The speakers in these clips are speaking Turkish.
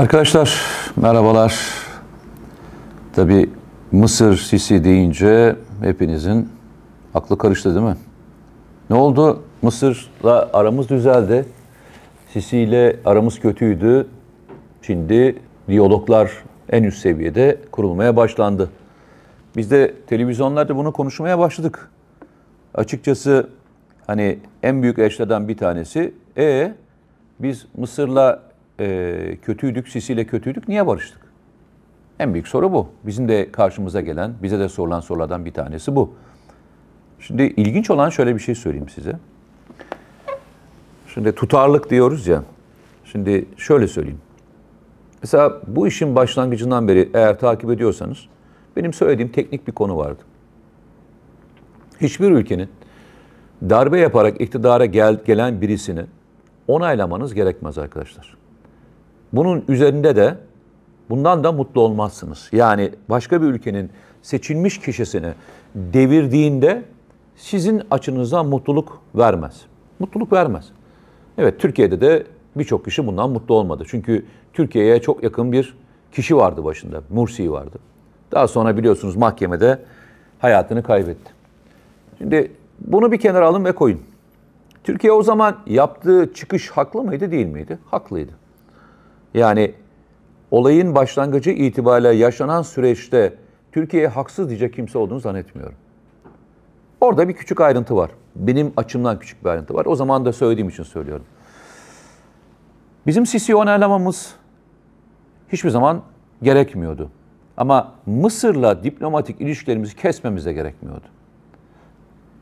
Arkadaşlar merhabalar. Tabi Mısır Sisi deyince hepinizin aklı karıştı değil mi? Ne oldu? Mısır'la aramız düzeldi. Sisi ile aramız kötüydü. Şimdi diyaloglar en üst seviyede kurulmaya başlandı. Biz de televizyonlarda bunu konuşmaya başladık. Açıkçası hani en büyük eşlerden bir tanesi e biz Mısır'la e, kötüydük, sisiyle kötüydük, niye barıştık? En büyük soru bu. Bizim de karşımıza gelen, bize de sorulan sorulardan bir tanesi bu. Şimdi ilginç olan şöyle bir şey söyleyeyim size. Şimdi tutarlık diyoruz ya. Şimdi şöyle söyleyeyim. Mesela bu işin başlangıcından beri eğer takip ediyorsanız benim söylediğim teknik bir konu vardı. Hiçbir ülkenin darbe yaparak iktidara gel, gelen birisini onaylamanız gerekmez arkadaşlar. Bunun üzerinde de bundan da mutlu olmazsınız. Yani başka bir ülkenin seçilmiş kişisini devirdiğinde sizin açınıza mutluluk vermez. Mutluluk vermez. Evet Türkiye'de de birçok kişi bundan mutlu olmadı. Çünkü Türkiye'ye çok yakın bir kişi vardı başında. Mursi vardı. Daha sonra biliyorsunuz mahkemede hayatını kaybetti. Şimdi bunu bir kenara alın ve koyun. Türkiye o zaman yaptığı çıkış haklı mıydı değil miydi? Haklıydı. Yani olayın başlangıcı itibariyle yaşanan süreçte Türkiye'ye haksız diyecek kimse olduğunu zannetmiyorum. Orada bir küçük ayrıntı var. Benim açımdan küçük bir ayrıntı var. O zaman da söylediğim için söylüyorum. Bizim Sisi onaylamamız hiçbir zaman gerekmiyordu. Ama Mısır'la diplomatik ilişkilerimizi kesmemiz de gerekmiyordu.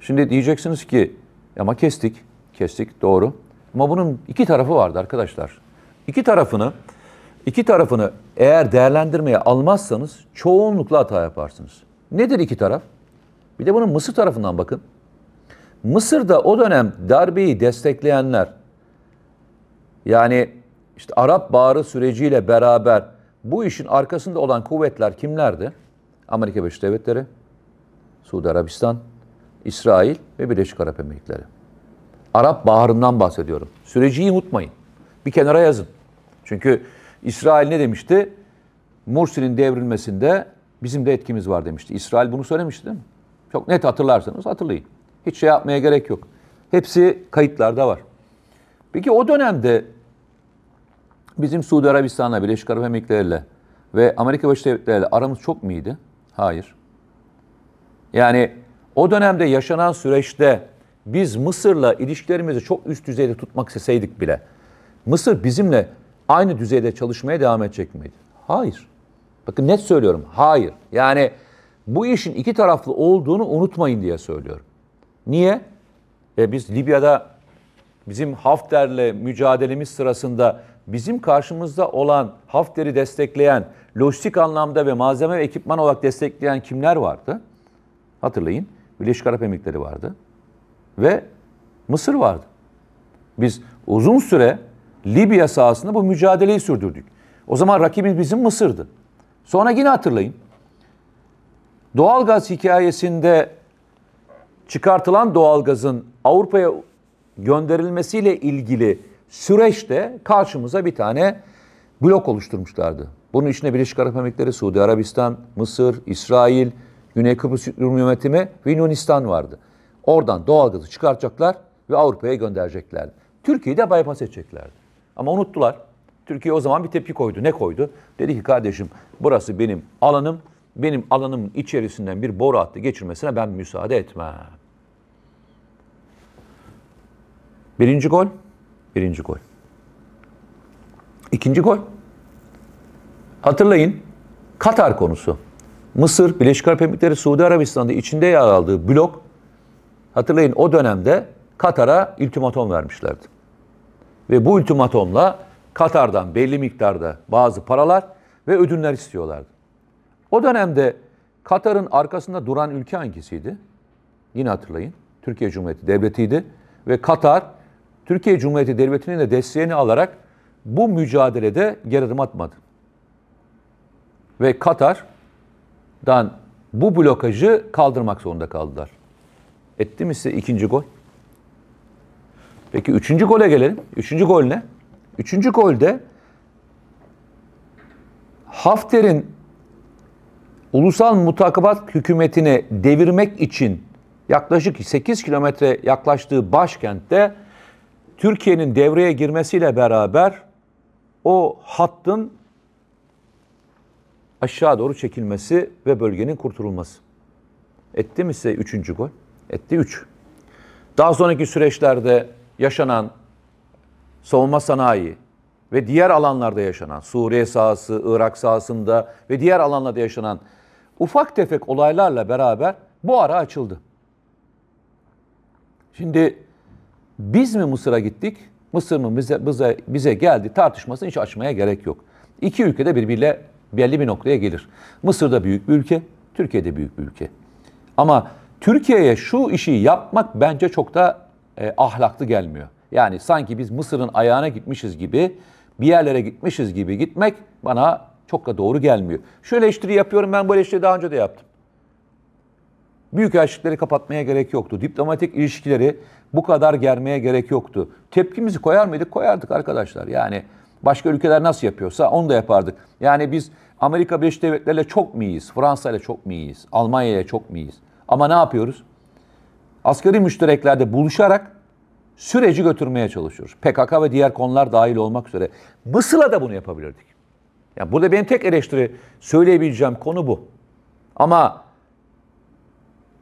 Şimdi diyeceksiniz ki ama kestik, kestik doğru. Ama bunun iki tarafı vardı arkadaşlar. İki tarafını iki tarafını eğer değerlendirmeye almazsanız çoğunlukla hata yaparsınız. Nedir iki taraf? Bir de bunun Mısır tarafından bakın. Mısır'da o dönem darbeyi destekleyenler yani işte Arap Baharı süreciyle beraber bu işin arkasında olan kuvvetler kimlerdi? Amerika Birleşik Devletleri, Suudi Arabistan, İsrail ve Birleşik Arap Emirlikleri. Arap Baharı'ndan bahsediyorum. Süreciyi unutmayın. Bir kenara yazın. Çünkü İsrail ne demişti? Mursi'nin devrilmesinde bizim de etkimiz var demişti. İsrail bunu söylemişti değil mi? Çok net hatırlarsanız hatırlayın. Hiç şey yapmaya gerek yok. Hepsi kayıtlarda var. Peki o dönemde bizim Suudi Arabistan'la, Birleşik Arap Emirlikleri'yle ve Amerika Birleşik Devletleri'yle aramız çok mıydı? Hayır. Yani o dönemde yaşanan süreçte biz Mısır'la ilişkilerimizi çok üst düzeyde tutmak isteseydik bile Mısır bizimle aynı düzeyde çalışmaya devam edecek miydi? Hayır. Bakın net söylüyorum. Hayır. Yani bu işin iki taraflı olduğunu unutmayın diye söylüyorum. Niye? E biz Libya'da bizim Hafter'le mücadelemiz sırasında bizim karşımızda olan Hafter'i destekleyen, lojistik anlamda ve malzeme ve ekipman olarak destekleyen kimler vardı? Hatırlayın. Birleşik Arap Emirlikleri vardı. Ve Mısır vardı. Biz uzun süre Libya sahasında bu mücadeleyi sürdürdük. O zaman rakibimiz bizim Mısır'dı. Sonra yine hatırlayın. Doğalgaz hikayesinde çıkartılan doğalgazın Avrupa'ya gönderilmesiyle ilgili süreçte karşımıza bir tane blok oluşturmuşlardı. Bunun içine Birleşik Arap Emirlikleri, Suudi Arabistan, Mısır, İsrail, Güney Kıbrıs Rum Yönetimi ve Yunanistan vardı. Oradan doğalgazı çıkartacaklar ve Avrupa'ya göndereceklerdi. Türkiye'yi de bypass edeceklerdi. Ama unuttular. Türkiye o zaman bir tepki koydu. Ne koydu? Dedi ki kardeşim burası benim alanım. Benim alanımın içerisinden bir boru hattı geçirmesine ben müsaade etmem. Birinci gol. Birinci gol. İkinci gol. Hatırlayın Katar konusu. Mısır, Birleşik Arap Emirlikleri, Suudi Arabistan'da içinde yer aldığı blok hatırlayın o dönemde Katar'a ultimatom vermişlerdi. Ve bu ultimatomla Katar'dan belli miktarda bazı paralar ve ödünler istiyorlardı. O dönemde Katar'ın arkasında duran ülke hangisiydi? Yine hatırlayın. Türkiye Cumhuriyeti Devleti'ydi. Ve Katar, Türkiye Cumhuriyeti Devleti'nin de desteğini alarak bu mücadelede geri adım atmadı. Ve Katar'dan bu blokajı kaldırmak zorunda kaldılar. Etti mi size ikinci gol? Peki üçüncü gole gelelim. Üçüncü gol ne? Üçüncü golde Hafter'in ulusal mutabakat hükümetini devirmek için yaklaşık 8 kilometre yaklaştığı başkentte Türkiye'nin devreye girmesiyle beraber o hattın aşağı doğru çekilmesi ve bölgenin kurtulması. Etti mi size üçüncü gol? Etti üç. Daha sonraki süreçlerde yaşanan savunma sanayi ve diğer alanlarda yaşanan Suriye sahası, Irak sahasında ve diğer alanlarda yaşanan ufak tefek olaylarla beraber bu ara açıldı. Şimdi biz mi Mısır'a gittik, Mısır mı bize, bize, bize geldi tartışmasını hiç açmaya gerek yok. İki ülke de birbiriyle belli bir noktaya gelir. Mısır da büyük bir ülke, Türkiye de büyük bir ülke. Ama Türkiye'ye şu işi yapmak bence çok da e, ahlaklı gelmiyor. Yani sanki biz Mısır'ın ayağına gitmişiz gibi, bir yerlere gitmişiz gibi gitmek bana çok da doğru gelmiyor. Şu eleştiri yapıyorum ben bu eleştiri daha önce de yaptım. Büyük Büyükelçilikleri kapatmaya gerek yoktu. Diplomatik ilişkileri bu kadar germeye gerek yoktu. Tepkimizi koyar mıydık? Koyardık arkadaşlar. Yani başka ülkeler nasıl yapıyorsa onu da yapardık. Yani biz Amerika Birleşik Devletleri'yle çok mu iyiyiz? Fransa ile çok mu iyiyiz? Almanya ile çok mu iyiyiz? Ama ne yapıyoruz? asgari müştereklerde buluşarak süreci götürmeye çalışıyoruz. PKK ve diğer konular dahil olmak üzere. Mısır'la da bunu yapabilirdik. Yani burada benim tek eleştiri söyleyebileceğim konu bu. Ama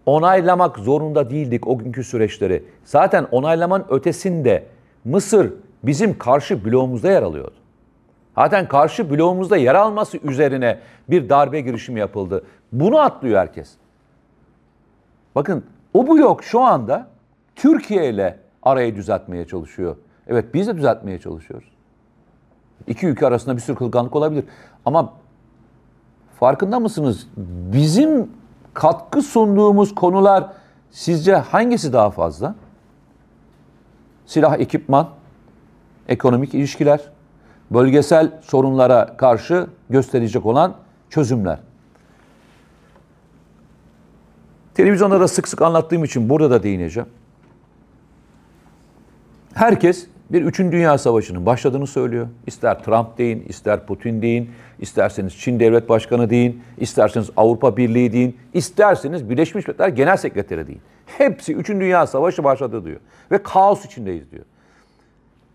onaylamak zorunda değildik o günkü süreçleri. Zaten onaylaman ötesinde Mısır bizim karşı bloğumuzda yer alıyordu. Zaten karşı bloğumuzda yer alması üzerine bir darbe girişimi yapıldı. Bunu atlıyor herkes. Bakın o bu yok şu anda Türkiye ile arayı düzeltmeye çalışıyor. Evet biz de düzeltmeye çalışıyoruz. İki ülke arasında bir sürü kılganlık olabilir. Ama farkında mısınız? Bizim katkı sunduğumuz konular sizce hangisi daha fazla? Silah, ekipman, ekonomik ilişkiler, bölgesel sorunlara karşı gösterecek olan çözümler. Televizyonda da sık sık anlattığım için burada da değineceğim. Herkes bir Üçün Dünya Savaşı'nın başladığını söylüyor. İster Trump deyin, ister Putin deyin, isterseniz Çin Devlet Başkanı deyin, isterseniz Avrupa Birliği deyin, isterseniz Birleşmiş Milletler Genel Sekreteri deyin. Hepsi Üçün Dünya Savaşı başladı diyor. Ve kaos içindeyiz diyor.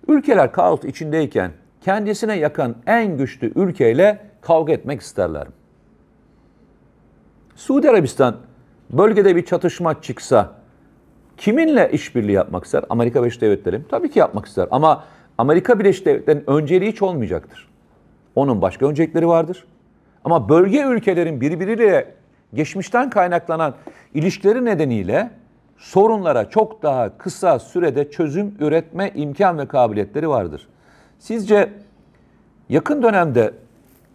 Ülkeler kaos içindeyken kendisine yakın en güçlü ülkeyle kavga etmek isterler. Suudi Arabistan bölgede bir çatışma çıksa kiminle işbirliği yapmak ister? Amerika Birleşik Devletleri tabii ki yapmak ister ama Amerika Birleşik Devletleri'nin önceliği hiç olmayacaktır. Onun başka öncelikleri vardır. Ama bölge ülkelerin birbiriyle geçmişten kaynaklanan ilişkileri nedeniyle sorunlara çok daha kısa sürede çözüm üretme imkan ve kabiliyetleri vardır. Sizce yakın dönemde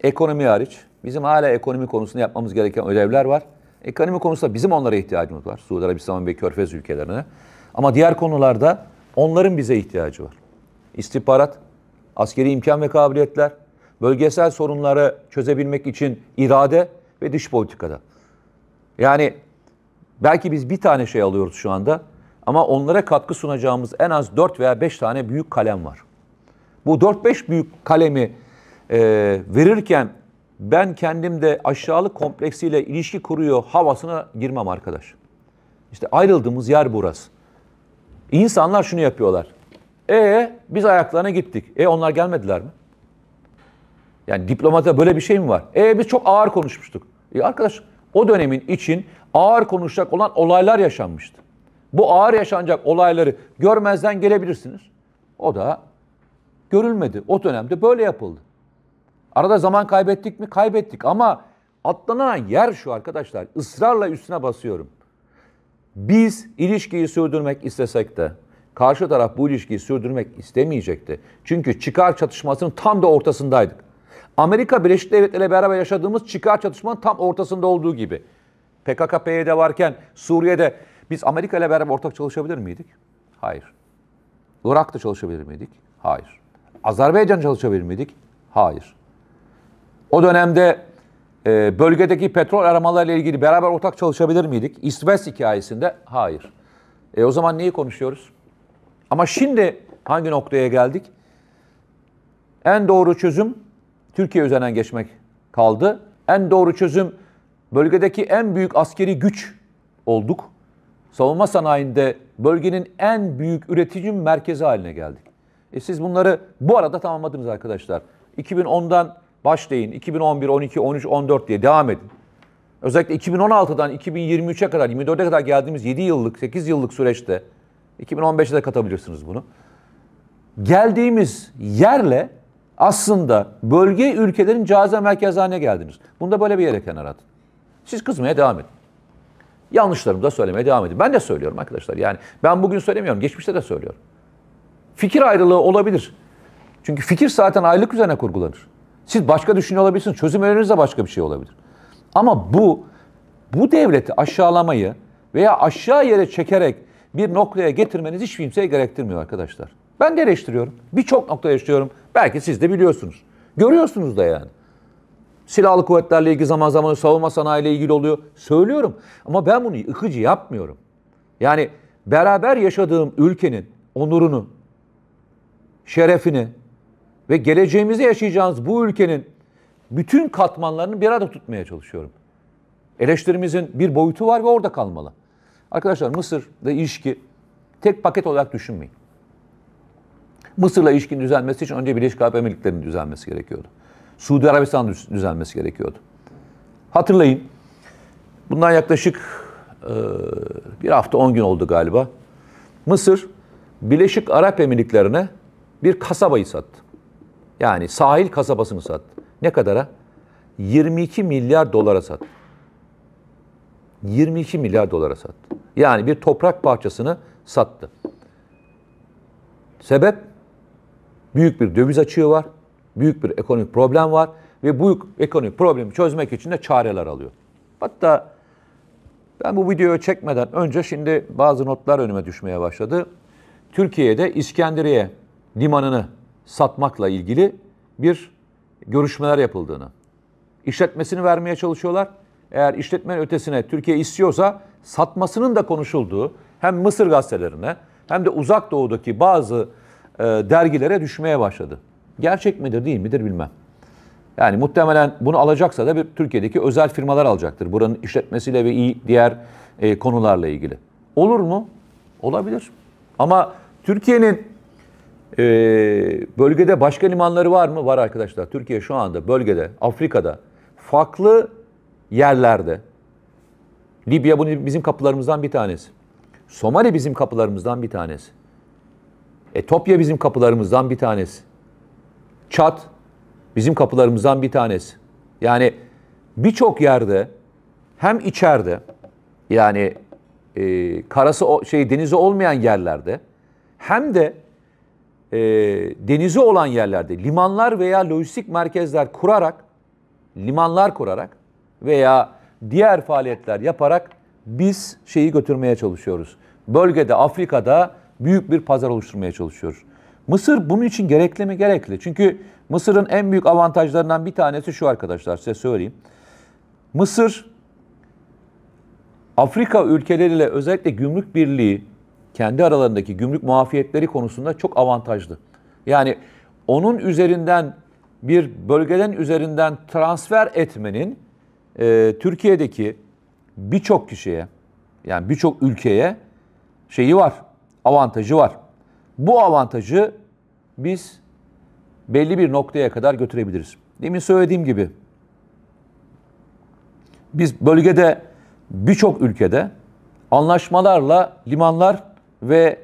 ekonomi hariç bizim hala ekonomi konusunda yapmamız gereken ödevler var. Ekonomi konusunda bizim onlara ihtiyacımız var. Suudi Arabistan ve Körfez ülkelerine. Ama diğer konularda onların bize ihtiyacı var. İstihbarat, askeri imkan ve kabiliyetler, bölgesel sorunları çözebilmek için irade ve dış politikada. Yani belki biz bir tane şey alıyoruz şu anda ama onlara katkı sunacağımız en az 4 veya 5 tane büyük kalem var. Bu 4-5 büyük kalemi e, verirken ben kendimde aşağılık kompleksiyle ilişki kuruyor havasına girmem arkadaş. İşte ayrıldığımız yer burası. İnsanlar şunu yapıyorlar. E biz ayaklarına gittik. E onlar gelmediler mi? Yani diplomata böyle bir şey mi var? E biz çok ağır konuşmuştuk. E arkadaş o dönemin için ağır konuşacak olan olaylar yaşanmıştı. Bu ağır yaşanacak olayları görmezden gelebilirsiniz. O da görülmedi. O dönemde böyle yapıldı. Arada zaman kaybettik mi? Kaybettik ama atlanan yer şu arkadaşlar. Israrla üstüne basıyorum. Biz ilişkiyi sürdürmek istesek de karşı taraf bu ilişkiyi sürdürmek istemeyecekti. Çünkü çıkar çatışmasının tam da ortasındaydık. Amerika Birleşik Devletleri ile beraber yaşadığımız çıkar çatışmanın tam ortasında olduğu gibi. PKK-PYD varken Suriye'de biz Amerika ile beraber ortak çalışabilir miydik? Hayır. Irak'ta çalışabilir miydik? Hayır. Azerbaycan çalışabilir miydik? Hayır. O dönemde e, bölgedeki petrol aramalarıyla ilgili beraber ortak çalışabilir miydik? İsveç hikayesinde hayır. E, o zaman neyi konuşuyoruz? Ama şimdi hangi noktaya geldik? En doğru çözüm Türkiye üzerinden geçmek kaldı. En doğru çözüm bölgedeki en büyük askeri güç olduk. Savunma sanayinde bölgenin en büyük üretici merkezi haline geldik. E siz bunları bu arada tamamladınız arkadaşlar. 2010'dan Başlayın 2011, 12, 13, 14 diye devam edin. Özellikle 2016'dan 2023'e kadar, 24'e kadar geldiğimiz 7 yıllık, 8 yıllık süreçte 2015'e de katabilirsiniz bunu. Geldiğimiz yerle aslında bölge ülkelerin cazibe merkezi haline geldiniz. Bunda böyle bir yere kenar atın. Siz kızmaya devam edin. Yanlışlarımı da söylemeye devam edin. Ben de söylüyorum arkadaşlar. Yani ben bugün söylemiyorum. Geçmişte de söylüyorum. Fikir ayrılığı olabilir. Çünkü fikir zaten aylık üzerine kurgulanır. Siz başka düşünüyor olabilirsiniz. Çözüm öneriniz de başka bir şey olabilir. Ama bu bu devleti aşağılamayı veya aşağı yere çekerek bir noktaya getirmeniz hiç kimseye gerektirmiyor arkadaşlar. Ben de eleştiriyorum. Birçok nokta eleştiriyorum. Belki siz de biliyorsunuz. Görüyorsunuz da yani. Silahlı kuvvetlerle ilgili zaman zaman savunma sanayiyle ilgili oluyor. Söylüyorum. Ama ben bunu yıkıcı yapmıyorum. Yani beraber yaşadığım ülkenin onurunu, şerefini, ve geleceğimizi yaşayacağımız bu ülkenin bütün katmanlarını bir arada tutmaya çalışıyorum. Eleştirimizin bir boyutu var ve orada kalmalı. Arkadaşlar Mısır Mısır'la ilişki tek paket olarak düşünmeyin. Mısır'la ilişkinin düzelmesi için önce Birleşik Arap Emirlikleri'nin düzelmesi gerekiyordu. Suudi Arabistan düzelmesi gerekiyordu. Hatırlayın, bundan yaklaşık bir hafta on gün oldu galiba. Mısır, Birleşik Arap Emirlikleri'ne bir kasabayı sattı. Yani sahil kasabasını sat. Ne kadara? 22 milyar dolara sat. 22 milyar dolara sattı. Yani bir toprak parçasını sattı. Sebep? Büyük bir döviz açığı var. Büyük bir ekonomik problem var. Ve bu ekonomik problemi çözmek için de çareler alıyor. Hatta ben bu videoyu çekmeden önce şimdi bazı notlar önüme düşmeye başladı. Türkiye'de İskenderiye limanını satmakla ilgili bir görüşmeler yapıldığını. İşletmesini vermeye çalışıyorlar. Eğer işletmenin ötesine Türkiye istiyorsa satmasının da konuşulduğu hem Mısır gazetelerine hem de uzak doğudaki bazı e, dergilere düşmeye başladı. Gerçek midir değil midir bilmem. Yani muhtemelen bunu alacaksa da bir Türkiye'deki özel firmalar alacaktır. Buranın işletmesiyle ve iyi diğer e, konularla ilgili. Olur mu? Olabilir. Ama Türkiye'nin ee, bölgede başka limanları var mı? Var arkadaşlar. Türkiye şu anda bölgede, Afrika'da farklı yerlerde. Libya bunu bizim kapılarımızdan bir tanesi. Somali bizim kapılarımızdan bir tanesi. Etopya bizim kapılarımızdan bir tanesi. Çat bizim kapılarımızdan bir tanesi. Yani birçok yerde hem içeride yani e, karası şey denizi olmayan yerlerde hem de e, denizi olan yerlerde limanlar veya lojistik merkezler kurarak, limanlar kurarak veya diğer faaliyetler yaparak biz şeyi götürmeye çalışıyoruz. Bölgede, Afrika'da büyük bir pazar oluşturmaya çalışıyoruz. Mısır bunun için gerekli mi? Gerekli. Çünkü Mısır'ın en büyük avantajlarından bir tanesi şu arkadaşlar size söyleyeyim. Mısır Afrika ülkeleriyle özellikle gümrük birliği kendi aralarındaki gümrük muafiyetleri konusunda çok avantajlı. Yani onun üzerinden bir bölgeden üzerinden transfer etmenin e, Türkiye'deki birçok kişiye yani birçok ülkeye şeyi var, avantajı var. Bu avantajı biz belli bir noktaya kadar götürebiliriz. Demin söylediğim gibi biz bölgede birçok ülkede anlaşmalarla limanlar ve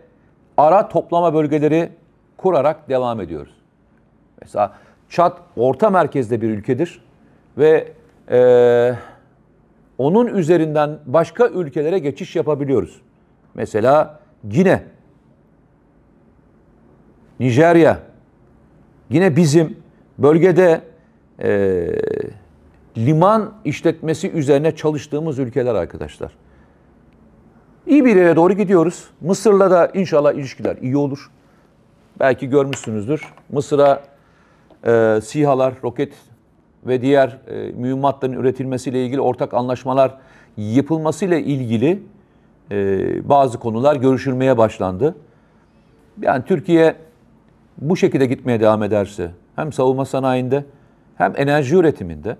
ara toplama bölgeleri kurarak devam ediyoruz. Mesela Çat orta merkezde bir ülkedir ve e, onun üzerinden başka ülkelere geçiş yapabiliyoruz. Mesela Gine, Nijerya, yine bizim bölgede e, liman işletmesi üzerine çalıştığımız ülkeler arkadaşlar. İyi bir yere doğru gidiyoruz. Mısır'la da inşallah ilişkiler iyi olur. Belki görmüşsünüzdür. Mısır'a e, SİHA'lar, roket ve diğer e, mühimmatların üretilmesiyle ilgili ortak anlaşmalar yapılmasıyla ilgili e, bazı konular görüşülmeye başlandı. Yani Türkiye bu şekilde gitmeye devam ederse hem savunma sanayinde hem enerji üretiminde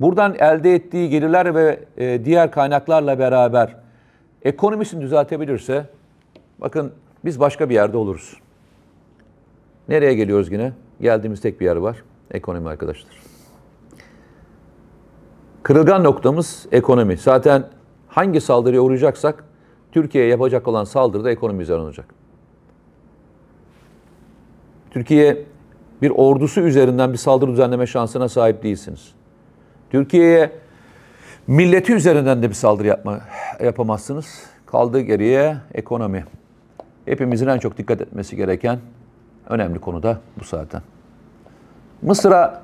buradan elde ettiği gelirler ve e, diğer kaynaklarla beraber ekonomisini düzeltebilirse bakın biz başka bir yerde oluruz. Nereye geliyoruz yine? Geldiğimiz tek bir yer var. Ekonomi arkadaşlar. Kırılgan noktamız ekonomi. Zaten hangi saldırıya uğrayacaksak Türkiye'ye yapacak olan saldırı da ekonomi üzerine olacak. Türkiye bir ordusu üzerinden bir saldırı düzenleme şansına sahip değilsiniz. Türkiye'ye Milleti üzerinden de bir saldırı yapma, yapamazsınız. Kaldı geriye ekonomi. Hepimizin en çok dikkat etmesi gereken önemli konu da bu zaten. Mısır'a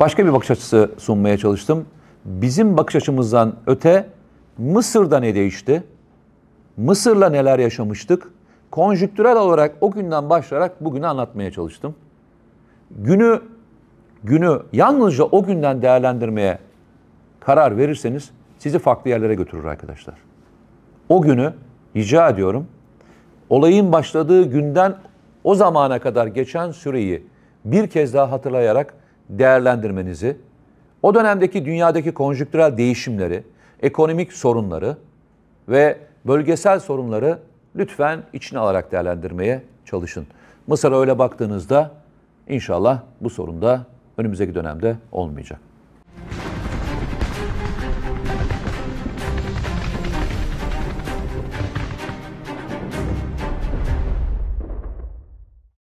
başka bir bakış açısı sunmaya çalıştım. Bizim bakış açımızdan öte Mısır'da ne değişti? Mısır'la neler yaşamıştık? Konjüktürel olarak o günden başlayarak bugünü anlatmaya çalıştım. Günü günü yalnızca o günden değerlendirmeye karar verirseniz sizi farklı yerlere götürür arkadaşlar. O günü rica ediyorum olayın başladığı günden o zamana kadar geçen süreyi bir kez daha hatırlayarak değerlendirmenizi, o dönemdeki dünyadaki konjüktürel değişimleri, ekonomik sorunları ve bölgesel sorunları lütfen içine alarak değerlendirmeye çalışın. Mısır'a öyle baktığınızda inşallah bu sorun da önümüzdeki dönemde olmayacak.